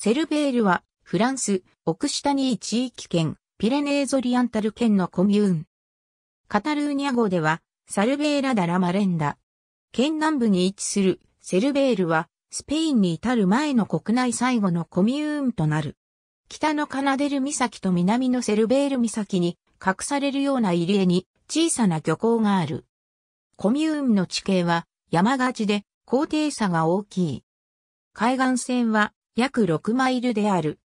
セルベールは、フランス、オクシタニー地域圏、ピレネーゾリアンタル県のコミューン。カタルーニャ語では、サルベーラダラマレンダ。県南部に位置するセルベールは、スペインに至る前の国内最後のコミューンとなる。北のカナデル岬と南のセルベール岬に隠されるような入り江に小さな漁港がある。コミューンの地形は山がちで高低差が大きい。海岸線は約6マイルである。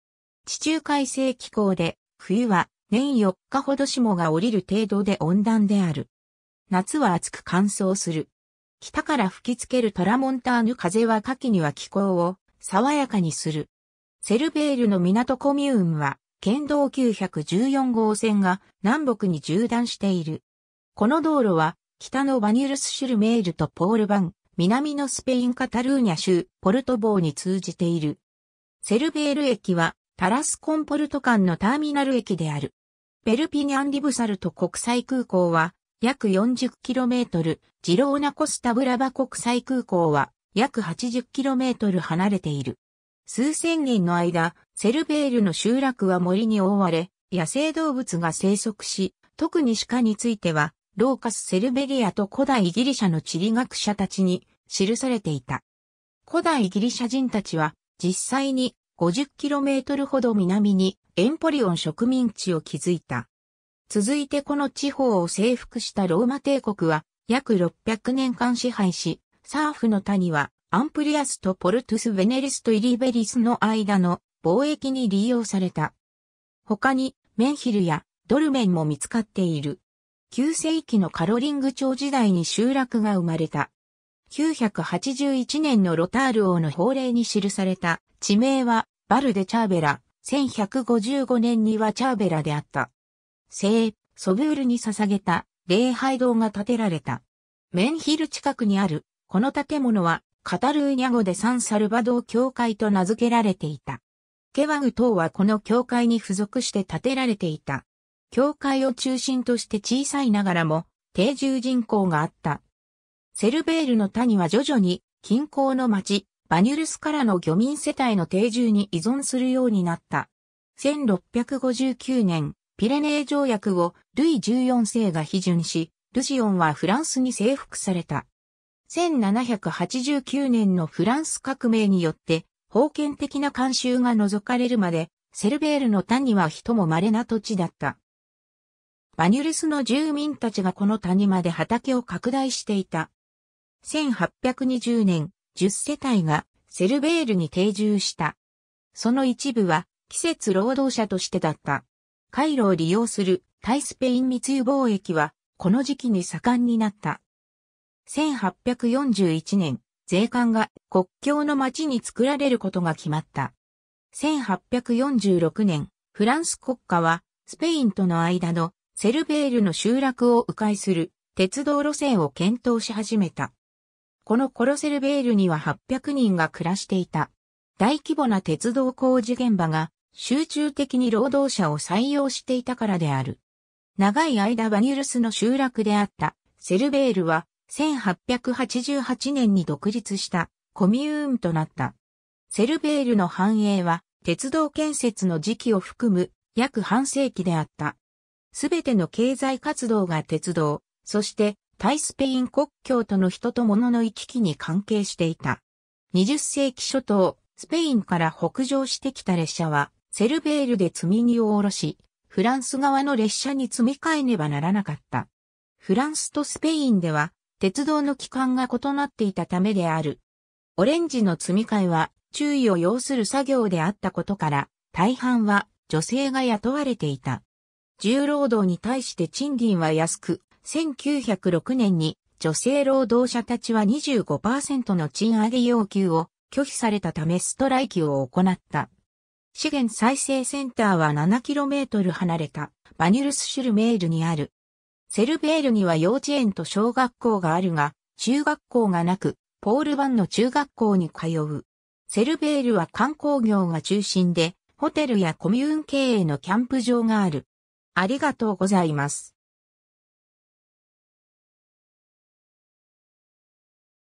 地中海性気候で、冬は年4日ほど霜が降りる程度で温暖である。夏は暑く乾燥する。北から吹きつけるトラモンターヌ風は夏季には気候を爽やかにする。セルベールの港コミューンは、県道914号線が南北に縦断している。この道路は、北のバニュルスシュルメールとポールバン、南のスペインカタルーニャ州ポルトボーに通じている。セルベール駅はタラスコンポルト間のターミナル駅である。ペルピニャン・リブサルト国際空港は約 40km、ジローナ・コスタ・ブラバ国際空港は約 80km 離れている。数千年の間、セルベールの集落は森に覆われ、野生動物が生息し、特に鹿については、ローカス・セルベリアと古代ギリシャの地理学者たちに記されていた。古代ギリシャ人たちは実際に 50km ほど南にエンポリオン植民地を築いた。続いてこの地方を征服したローマ帝国は約600年間支配し、サーフの谷はアンプリアスとポルトゥス・ヴェネリスとイリベリスの間の貿易に利用された。他にメンヒルやドルメンも見つかっている。9世紀のカロリング朝時代に集落が生まれた。9 8 1年のロタール王の法令に記された地名はバルデ・チャーベラ、1155年にはチャーベラであった。聖、ソブールに捧げた礼拝堂が建てられた。メンヒル近くにある、この建物はカタルーニャ語でサンサルバドー教会と名付けられていた。ケワグ等はこの教会に付属して建てられていた。教会を中心として小さいながらも、定住人口があったセルベールの谷は徐々に近郊の町、バニュルスからの漁民世帯の定住に依存するようになった。1659年、ピレネー条約をルイ14世が批准し、ルシオンはフランスに征服された。1789年のフランス革命によって、封建的な慣習が除かれるまで、セルベールの谷は人も稀な土地だった。バニュルスの住民たちがこの谷まで畑を拡大していた。1820年、10世帯がセルベールに定住した。その一部は季節労働者としてだった。回路を利用する対スペイン密輸貿易はこの時期に盛んになった。1841年、税関が国境の町に作られることが決まった。1846年、フランス国家はスペインとの間のセルベールの集落を迂回する鉄道路線を検討し始めた。このコロセルベールには800人が暮らしていた。大規模な鉄道工事現場が集中的に労働者を採用していたからである。長い間バニュルスの集落であったセルベールは1888年に独立したコミューンとなった。セルベールの繁栄は鉄道建設の時期を含む約半世紀であった。すべての経済活動が鉄道、そして対スペイン国境との人と物の行き来に関係していた。20世紀初頭、スペインから北上してきた列車は、セルベールで積み荷を下ろし、フランス側の列車に積み替えねばならなかった。フランスとスペインでは、鉄道の機関が異なっていたためである。オレンジの積み替えは、注意を要する作業であったことから、大半は女性が雇われていた。重労働に対して賃金は安く、1906年に女性労働者たちは25%の賃上げ要求を拒否されたためストライキを行った。資源再生センターは 7km 離れたバニュルスシュルメールにある。セルベールには幼稚園と小学校があるが、中学校がなく、ポールバンの中学校に通う。セルベールは観光業が中心で、ホテルやコミューン経営のキャンプ場がある。ありがとうございます。